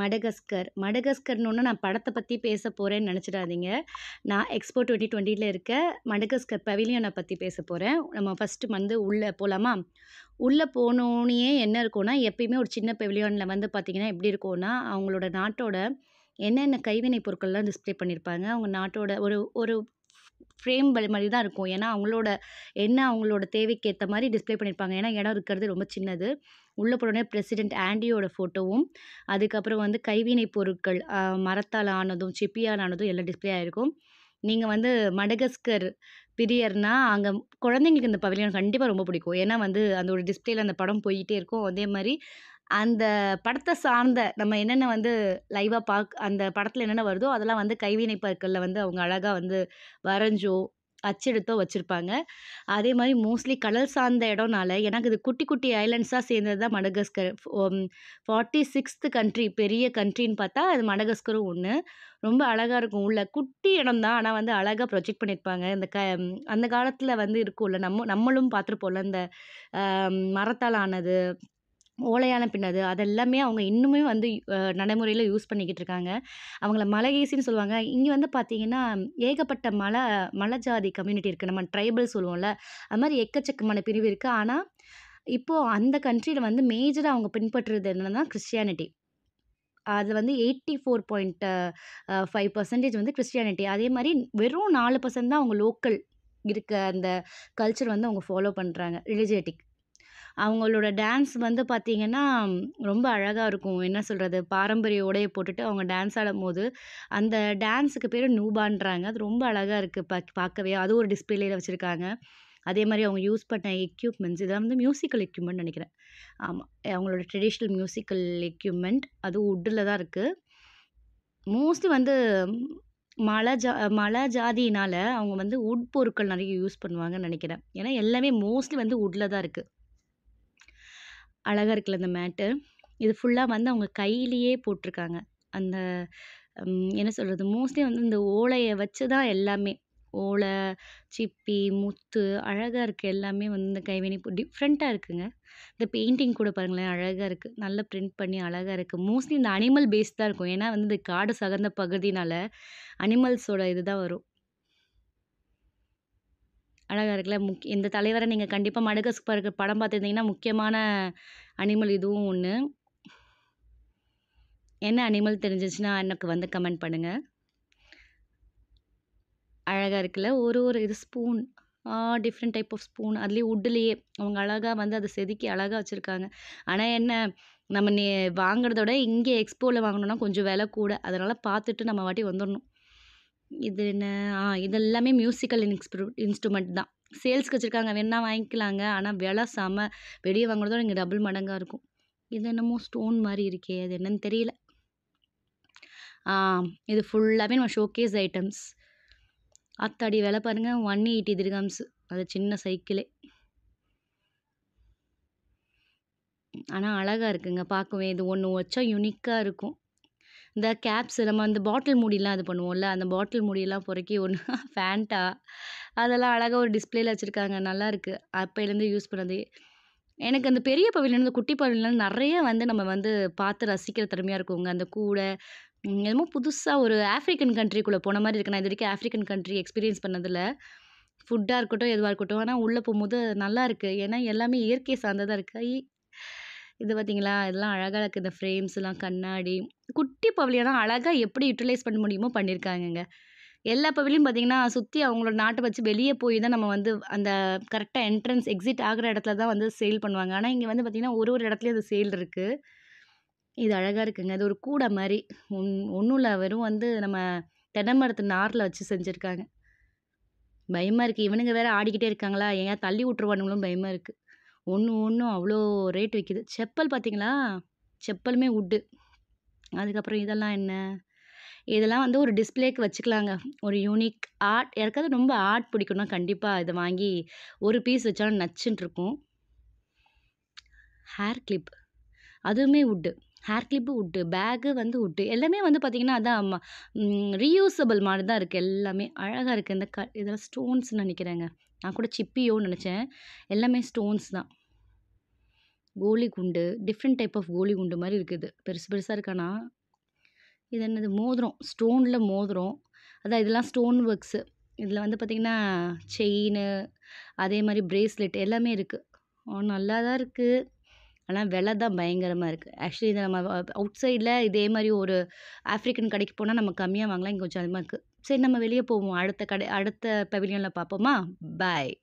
Madagascar மடகஸ்கர்னு ஒன்று நான் படத்தை பற்றி பேச போகிறேன்னு நினச்சிடாதீங்க நான் எக்ஸ்போ டுவெண்ட்டி டுவெண்ட்டியில் இருக்க மடகஸ்கர் பவிலியனை பற்றி பேச போகிறேன் நம்ம ஃபஸ்ட்டு வந்து உள்ளே போகலாமா உள்ளே போனோன்னே என்ன இருக்கும்னா எப்பயுமே ஒரு சின்ன பெவிலியனில் வந்து பார்த்திங்கன்னா எப்படி இருக்கும்னா அவங்களோட நாட்டோட என்னென்ன கைவினை பொருட்கள்லாம் டிஸ்பிளே பண்ணியிருப்பாங்க அவங்க நாட்டோட ஒரு ஒரு ஃப்ரேம் மாதிரி தான் இருக்கும் ஏன்னா அவங்களோட என்ன அவங்களோட தேவைக்கு ஏற்ற மாதிரி டிஸ்பிளே பண்ணியிருப்பாங்க ஏன்னா இடம் இருக்கிறது ரொம்ப சின்னது உள்ளே போனோடனே பிரசிடென்ட் ஆண்டியோட ஃபோட்டோவும் அதுக்கப்புறம் வந்து கைவினை பொருட்கள் மரத்தால் ஆனதும் சிப்பியால் ஆனதும் எல்லாம் டிஸ்பிளே ஆகிருக்கும் நீங்கள் வந்து மடகஸ்கர் பிரியர்னால் அங்கே குழந்தைங்களுக்கு இந்த பவிலியன் கண்டிப்பாக ரொம்ப பிடிக்கும் ஏன்னா வந்து அந்த ஒரு டிஸ்பிளேயில் அந்த படம் போயிட்டே இருக்கும் அதே மாதிரி அந்த படத்தை சார்ந்த நம்ம என்னென்ன வந்து லைவாக பார்க் அந்த படத்தில் என்னென்ன வருதோ அதெல்லாம் வந்து கைவினை பற்களில் வந்து அவங்க அழகாக வந்து வரைஞ்சோ அச்செடுத்தோ வச்சுருப்பாங்க அதே மாதிரி மோஸ்ட்லி கடல் சார்ந்த இடம்னால எனக்கு இது குட்டி குட்டி ஐலண்ட்ஸாக சேர்ந்தது தான் மடகஸ்கர் ஃபார்ட்டி சிக்ஸ்த்து கண்ட்ரி பெரிய கண்ட்ரின்னு பார்த்தா அது மடகஸ்கரும் ஒன்று ரொம்ப அழகாக இருக்கும் உள்ள குட்டி இடம் தான் ஆனால் வந்து அழகாக ப்ரொஜெக்ட் பண்ணியிருப்பாங்க இந்த க அந்த காலத்தில் வந்து இருக்கும்ல நம்ம நம்மளும் பார்த்துருப்போம்ல இந்த மரத்தால் ஆனது ஓலையான பின்னது அதெல்லாமே அவங்க இன்னுமே வந்து நடைமுறையில் யூஸ் பண்ணிக்கிட்டு இருக்காங்க அவங்கள மலகேசின்னு சொல்லுவாங்க இங்கே வந்து பார்த்தீங்கன்னா ஏகப்பட்ட மலை மலை ஜாதி கம்யூனிட்டி இருக்குது நம்ம ட்ரைபல் சொல்லுவோம்ல அது மாதிரி எக்கச்சக்கமான பிரிவு இருக்குது ஆனால் இப்போது அந்த கண்ட்ரியில் வந்து மேஜராக அவங்க பின்பற்றுறது என்னென்னா கிறிஸ்டியானிட்டி அது வந்து eighty four point five percentage வந்து கிறிஸ்டியானிட்டி அதே மாதிரி வெறும் நாலு பர்சன்ட் தான் அவங்க லோக்கல் இருக்க அந்த கல்ச்சர் வந்து அவங்க ஃபாலோ பண்ணுறாங்க ரிலிஜியட்டிக் அவங்களோட டான்ஸ் வந்து பார்த்திங்கன்னா ரொம்ப அழகாக இருக்கும் என்ன சொல்கிறது பாரம்பரிய உடையை போட்டுட்டு அவங்க டான்ஸ் ஆடும்போது அந்த டான்ஸுக்கு பேர் நூபான்றாங்க அது ரொம்ப அழகாக இருக்குது பா பார்க்கவே அது ஒரு டிஸ்பிளேயில் வச்சுருக்காங்க அதே மாதிரி அவங்க யூஸ் பண்ண எக்யூப்மெண்ட்ஸ் இதெல்லாம் வந்து மியூசிக்கல் எக்யூப்மெண்ட் நினைக்கிறேன் ஆமாம் அவங்களோட ட்ரெடிஷ்னல் மியூசிக்கல் எக்யூப்மெண்ட் அது உட்டில் தான் இருக்குது மோஸ்ட்லி வந்து மலை ஜா மலை ஜாதியினால் அவங்க வந்து உட் பொருட்கள் நிறைய யூஸ் பண்ணுவாங்கன்னு நினைக்கிறேன் ஏன்னா எல்லாமே மோஸ்ட்லி வந்து உட்டில் தான் இருக்குது அழகாக இருக்குல்ல இந்த மேட்டு இது ஃபுல்லாக வந்து அவங்க கையிலேயே போட்டிருக்காங்க அந்த என்ன சொல்கிறது மோஸ்ட்லி வந்து இந்த ஓலையை வச்சு தான் எல்லாமே ஓலை சிப்பி முத்து அழகாக இருக்குது எல்லாமே வந்து இந்த கைவினை டிஃப்ரெண்ட்டாக இருக்குதுங்க இந்த பெயிண்டிங் கூட பாருங்களேன் அழகாக இருக்குது நல்லா பிரிண்ட் பண்ணி அழகாக இருக்குது மோஸ்ட்லி இந்த அனிமல் பேஸ் தான் இருக்கும் ஏன்னா வந்து இந்த காடு சகந்த பகுதினால் அனிமல்ஸோட இது தான் வரும் அழகாக இருக்குல்ல முக் இந்த தலைவரை நீங்கள் கண்டிப்பாக மடுகஸ் படம் பார்த்துருந்தீங்கன்னா முக்கியமான அனிமல் இதுவும் ஒன்று என்ன அனிமல் தெரிஞ்சிச்சுன்னா எனக்கு வந்து கமெண்ட் பண்ணுங்கள் அழகாக இருக்குல்ல ஒரு ஒரு இது spoon different type of spoon அதுலேயும் உட்லேயே அவங்க அழகாக வந்து அதை செதுக்கி அழகாக வச்சுருக்காங்க ஆனால் என்ன நம்ம நீ வாங்குறதோட இங்கே எக்ஸ்போவில் வாங்கினோன்னா கொஞ்சம் விலை கூட அதனால் பார்த்துட்டு நம்ம வாட்டி வந்துடணும் இது என்ன ஆ இதெல்லாமே மியூசிக்கல் இன்ஸ்ப்ரு இன்ஸ்ட்ருமெண்ட் தான் சேல்ஸ்க்கு வச்சுருக்காங்க வேணால் வாங்கிக்கலாங்க ஆனால் விலை செம வெளியே வாங்குறதோட இங்கே டபுள் மடங்காக இருக்கும் இது என்னமோ ஸ்டோன் மாதிரி இருக்கே அது என்னன்னு தெரியல இது ஃபுல்லாகவே நம்ம ஷோகேஸ் ஐட்டம்ஸ் அத்தாடி விலை பாருங்கள் ஒன் எயிட்டி திருகாம்ஸ் அது சின்ன சைக்கிளே ஆனால் அழகாக இருக்குங்க பார்க்கவே இது ஒன்று வச்சா யூனிக்காக இருக்கும் இந்த கேப்ஸ் நம்ம அந்த பாட்டில் மூடிலாம் இது பண்ணுவோம்ல அந்த பாட்டில் மூடியெல்லாம் பொறுக்கி ஒன்று ஃபேண்டா அதெல்லாம் அழகாக ஒரு டிஸ்பிளேல வச்சுருக்காங்க நல்லாயிருக்கு அப்போலேருந்து யூஸ் பண்ணது எனக்கு அந்த பெரிய அந்த குட்டி பவிலியன்லாம் நிறைய வந்து நம்ம வந்து பார்த்து ரசிக்கிற திறமையாக இருக்குங்க அந்த கூடை என்னமோ புதுசாக ஒரு ஆஃப்ரிக்கன் கண்ட்ரிக்குள்ளே போன மாதிரி இருக்குது நான் இது வரைக்கும் ஆஃப்ரிக்கன் கண்ட்ரி எக்ஸ்பீரியன்ஸ் பண்ணதில்ல ஃபுட்டாக இருக்கட்டும் எதுவாக இருக்கட்டும் ஆனால் உள்ளே போகும்போது நல்லா இருக்குது ஏன்னா எல்லாமே இயற்கை சார்ந்ததாக இருக்குது இது பார்த்தீங்களா இதெல்லாம் அழகாக இருக்குது இந்த ஃப்ரேம்ஸ்லாம் கண்ணாடி குட்டி பவிலியனாக அழகாக எப்படி யூட்டிலைஸ் பண்ண முடியுமோ பண்ணியிருக்காங்கங்க எல்லா பவிலியும் பார்த்திங்கன்னா சுற்றி அவங்களோட நாட்டை வச்சு வெளியே போய் தான் நம்ம வந்து அந்த கரெக்டாக என்ட்ரன்ஸ் எக்ஸிட் ஆகிற இடத்துல தான் வந்து சேல் பண்ணுவாங்க ஆனால் இங்கே வந்து பார்த்திங்கன்னா ஒரு ஒரு இடத்துலையும் அது சேல் இருக்குது இது அழகாக இருக்குங்க அது ஒரு கூடை மாதிரி ஒன் ஒன்றும் இல்லை வெறும் வந்து நம்ம தென்னமரத்து நாரில் வச்சு செஞ்சுருக்காங்க பயமாக இருக்குது இவனுங்க வேறு ஆடிக்கிட்டே இருக்காங்களா ஏன் தள்ளி விட்டுருவானுங்களும் பயமாக இருக்குது ஒன்று ஒன்றும் அவ்வளோ ரேட் விற்கிது செப்பல் பார்த்தீங்களா செப்பலுமே உட்டு அதுக்கப்புறம் இதெல்லாம் என்ன இதெல்லாம் வந்து ஒரு டிஸ்பிளேக்கு வச்சுக்கலாங்க ஒரு யூனிக் ஆர்ட் யாருக்காவது ரொம்ப ஆர்ட் பிடிக்கணும் கண்டிப்பாக இதை வாங்கி ஒரு பீஸ் வச்சாலும் நச்சுன்ட்டு இருக்கும் ஹேர் கிளிப் அதுவுமே உட்டு ஹேர் கிளிப்பு உட்டு பேகு வந்து உட்டு எல்லாமே வந்து பார்த்திங்கன்னா அதான் ரீயூசபிள் மாதிரி தான் இருக்குது எல்லாமே அழகாக இருக்குது இந்த க இதெல்லாம் ஸ்டோன்ஸ்னு நினைக்கிறேங்க நான் கூட சிப்பியோன்னு நினச்சேன் எல்லாமே ஸ்டோன்ஸ் தான் கோலி குண்டு டிஃப்ரெண்ட் டைப் ஆஃப் கோலி குண்டு மாதிரி இருக்குது பெருசு பெருசாக இருக்கானா இது என்னது மோதிரம் ஸ்டோனில் மோதிரம் அதான் இதெல்லாம் ஸ்டோன் ஒர்க்ஸு இதில் வந்து பார்த்திங்கன்னா செயின்னு அதே மாதிரி ப்ரேஸ்லெட் எல்லாமே இருக்குது நல்லா தான் இருக்குது ஆனால் விலை தான் பயங்கரமாக இருக்குது ஆக்சுவலி இதை நம்ம அவுட் சைடில் இதே மாதிரி ஒரு ஆஃப்ரிக்கன் கடைக்கு போனால் நம்ம கம்மியாக வாங்கலாம் இங்கே கொஞ்சம் அதிகமாக இருக்குது சரி நம்ம வெளியே போவோம் அடுத்த கடை அடுத்த பவிலியனில் பார்ப்போமா பாய்